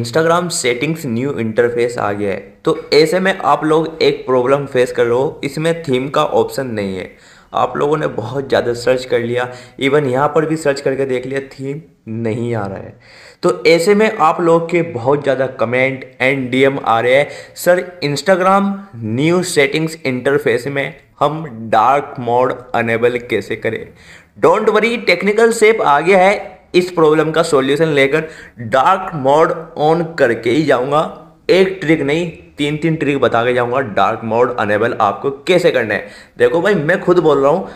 Instagram settings new interface आ गया है तो ऐसे में आप लोग एक प्रॉब्लम फेस कर रहे हो इसमें थीम का ऑप्शन नहीं है आप लोगों ने बहुत ज़्यादा सर्च कर लिया इवन यहाँ पर भी सर्च करके देख लिया थीम नहीं आ रहा है तो ऐसे में आप लोग के बहुत ज़्यादा कमेंट एंड डीएम आ रहे हैं sir Instagram new settings interface में हम डार्क मोड अनेबल कैसे करें डोंट वरी टेक्निकल सेप आ गया है इस प्रॉब्लम का सॉल्यूशन लेकर डार्क मोड ऑन करके ही जाऊंगा एक ट्रिक नहीं तीन तीन ट्रिक बता के जाऊंगा डार्क मोड अनेबल आपको कैसे करना है देखो भाई मैं खुद बोल रहा हूँ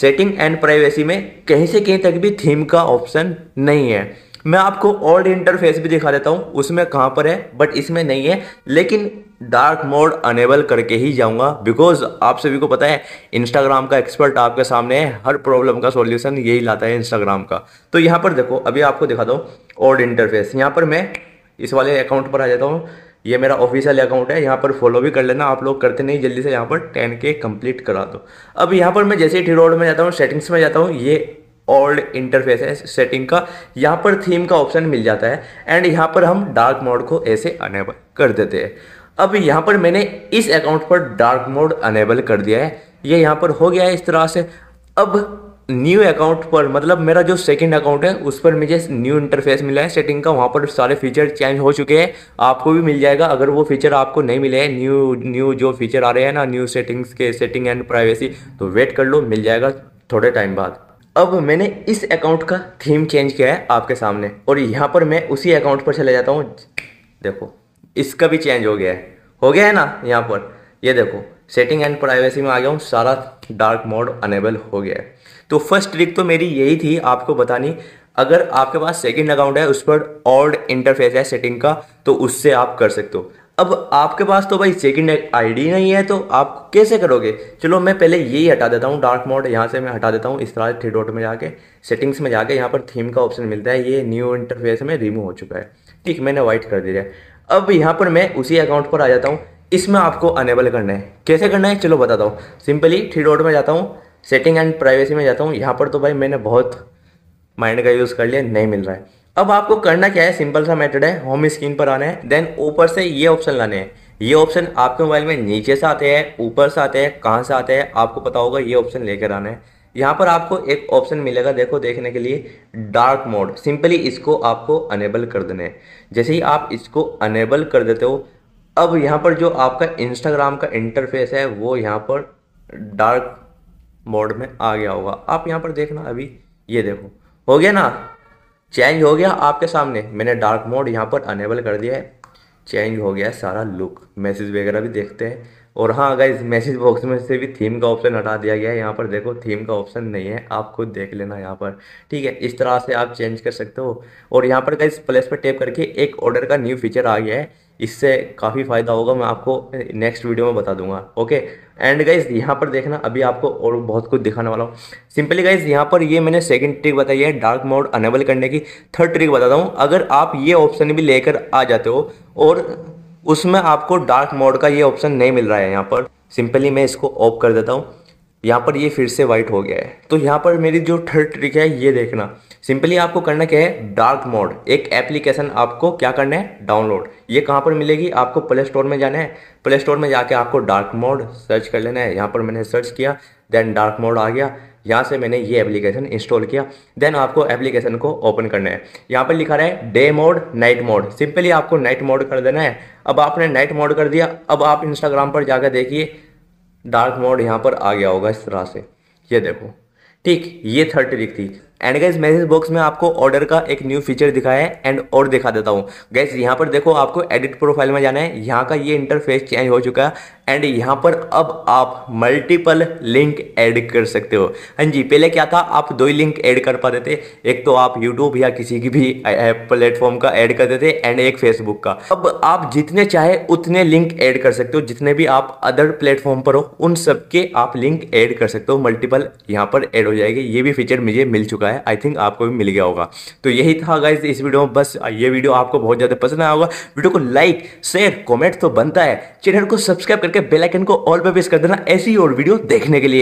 सेटिंग एंड प्राइवेसी में कहीं से कहीं तक भी थीम का ऑप्शन नहीं है मैं आपको ओल्ड इंटरफेस भी दिखा देता हूँ उसमें कहाँ पर है बट इसमें नहीं है लेकिन डार्क मोड अनेबल करके ही जाऊंगा बिकॉज आप सभी को पता है इंस्टाग्राम का एक्सपर्ट आपके सामने है हर प्रॉब्लम का सॉल्यूशन यही लाता है इंस्टाग्राम का तो यहाँ पर देखो अभी आपको दिखा दो ओल्ड इंटरफेस यहाँ पर मैं इस वाले अकाउंट पर आ जाता हूँ ये मेरा ऑफिशियल अकाउंट है यहाँ पर फॉलो भी कर लेना आप लोग करते नहीं जल्दी से यहाँ पर टेन के कंप्लीट करा दो अब यहाँ पर मैं जैसे ही रोड में जाता हूँ सेटिंग्स में जाता हूँ ये ओल्ड इंटरफेस है सेटिंग का यहाँ पर थीम का ऑप्शन मिल जाता है एंड यहाँ पर हम डार्क मोड को ऐसे अनेबल कर देते हैं अब यहाँ पर मैंने इस अकाउंट पर डार्क मोड अनेबल कर दिया है ये यहाँ पर हो गया है इस तरह से अब न्यू अकाउंट पर मतलब मेरा जो सेकंड अकाउंट है उस पर मुझे न्यू इंटरफेस मिला है सेटिंग का वहाँ पर सारे फीचर चेंज हो चुके हैं आपको भी मिल जाएगा अगर वो फीचर आपको नहीं मिले हैं न्यू न्यू जो फीचर आ रहे हैं ना न्यू सेटिंग्स के सेटिंग एंड प्राइवेसी तो वेट कर लो मिल जाएगा थोड़े टाइम बाद अब मैंने इस अकाउंट का थीम चेंज किया है आपके सामने और यहाँ पर मैं उसी अकाउंट पर चले जाता हूँ देखो इसका भी चेंज हो गया है हो गया है ना यहाँ पर ये देखो सेटिंग एंड प्राइवेसी में आ गया हूँ सारा डार्क मोड अनेबल हो गया है तो फर्स्ट ट्रिक तो मेरी यही थी आपको बतानी अगर आपके पास सेकंड अकाउंट है उस पर ऑड इंटरफेस है सेटिंग का तो उससे आप कर सकते हो अब आपके पास तो भाई सेकंड आईडी नहीं है तो आप कैसे करोगे चलो मैं पहले यही हटा देता हूँ डार्क मोड यहाँ से मैं हटा देता हूँ इस तरह थ्री डॉट में जाके सेटिंग्स में जाके यहाँ पर थीम का ऑप्शन मिलता है ये न्यू इंटरफेस में रिमूव हो चुका है ठीक मैंने वाइट कर दिया है अब यहाँ पर मैं उसी अकाउंट पर आ जाता हूँ इसमें आपको अनेबल करना है कैसे करना है चलो बताता हूँ सिंपली थ्री डॉट में जाता हूँ सेटिंग एंड प्राइवेसी में जाता हूँ यहाँ पर तो भाई मैंने बहुत माइंड का यूज़ कर लिया नहीं मिल रहा है अब आपको करना क्या है सिंपल सा मेथड है होम स्क्रीन पर आना है देन ऊपर से ये ऑप्शन लाने हैं ये ऑप्शन आपके मोबाइल में नीचे से आते हैं ऊपर से आते हैं कहाँ से आते हैं आपको पता होगा ये ऑप्शन लेकर आना है यहाँ पर आपको एक ऑप्शन मिलेगा देखो देखने के लिए डार्क मोड सिंपली इसको आपको अनेबल कर देने जैसे ही आप इसको अनेबल कर देते हो अब यहाँ पर जो आपका इंस्टाग्राम का इंटरफेस है वो यहाँ पर डार्क मोड में आ गया होगा आप यहाँ पर देखना अभी ये देखो हो गया ना चेंज हो गया आपके सामने मैंने डार्क मोड यहाँ पर अनेबल कर दिया है चेंज हो गया सारा लुक मैसेज वगैरह भी देखते हैं और हाँ अगर इस मैसेज बॉक्स में से भी थीम का ऑप्शन हटा दिया गया है यहाँ पर देखो थीम का ऑप्शन नहीं है आप खुद देख लेना यहाँ पर ठीक है इस तरह से आप चेंज कर सकते हो और यहाँ पर गाइज प्लस पर टेप करके एक ऑर्डर का न्यू फीचर आ गया है इससे काफ़ी फ़ायदा होगा मैं आपको नेक्स्ट वीडियो में बता दूंगा ओके एंड गाइज यहाँ पर देखना अभी आपको और बहुत कुछ दिखाने वाला हूँ सिंपली गाइज यहाँ पर ये मैंने सेकंड ट्रिक बताई है डार्क मोड अनेबल करने की थर्ड ट्रिक बताता हूँ अगर आप ये ऑप्शन भी लेकर आ जाते हो और उसमें आपको डार्क मोड का ये ऑप्शन नहीं मिल रहा है यहाँ पर सिंपली मैं इसको ऑफ कर देता हूँ यहाँ पर ये फिर से वाइट हो गया है तो यहाँ पर मेरी जो थर्ड ट्रिक है ये देखना सिंपली आपको करना क्या है डार्क मोड एक एप्लीकेशन आपको क्या करना है डाउनलोड ये कहाँ पर मिलेगी आपको प्ले स्टोर में जाना है प्ले स्टोर में जाके आपको डार्क मोड सर्च कर लेना है यहाँ पर मैंने सर्च किया देन डार्क मोड आ गया यहाँ से मैंने ये एप्लीकेशन इंस्टॉल किया देन आपको एप्लीकेशन को ओपन करना है यहाँ पर लिखा रहा है day mode night mode simply आपको नाइट मोड कर देना है अब आपने नाइट मोड कर दिया अब आप इंस्टाग्राम पर जाकर देखिए डार्क मोड यहाँ पर आ गया होगा इस तरह से ये देखो ठीक ये थर्ड ट्रिक थी एंड गैस मैसेज बॉक्स में आपको ऑर्डर का एक न्यू फीचर दिखाया है एंड और दिखा देता हूँ गैस यहाँ पर देखो आपको एडिट प्रोफाइल में जाना है यहाँ का ये इंटरफेस चेंज हो चुका है एंड यहाँ पर अब आप मल्टीपल लिंक ऐड कर सकते हो हाँ जी पहले क्या था आप दो ही लिंक ऐड कर पाते थे एक तो आप यूट्यूब या किसी की भी प्लेटफॉर्म का ऐड करते थे एंड एक फेसबुक का अब आप जितने चाहे उतने लिंक ऐड कर सकते हो जितने भी आप अदर प्लेटफॉर्म पर हो उन सबके आप लिंक ऐड कर सकते हो मल्टीपल यहाँ पर ऐड हो जाएगी ये भी फीचर मुझे मिल चुका है चुका है आई थिंक आपको भी मिल गया होगा तो यही था गाइज इस वीडियो में बस ये वीडियो आपको बहुत ज़्यादा पसंद आया होगा वीडियो को लाइक शेयर कॉमेंट तो बनता है चैनल को सब्सक्राइब करके बेलाइकन को ऑल पर प्रेस कर देना ऐसी और वीडियो देखने के लिए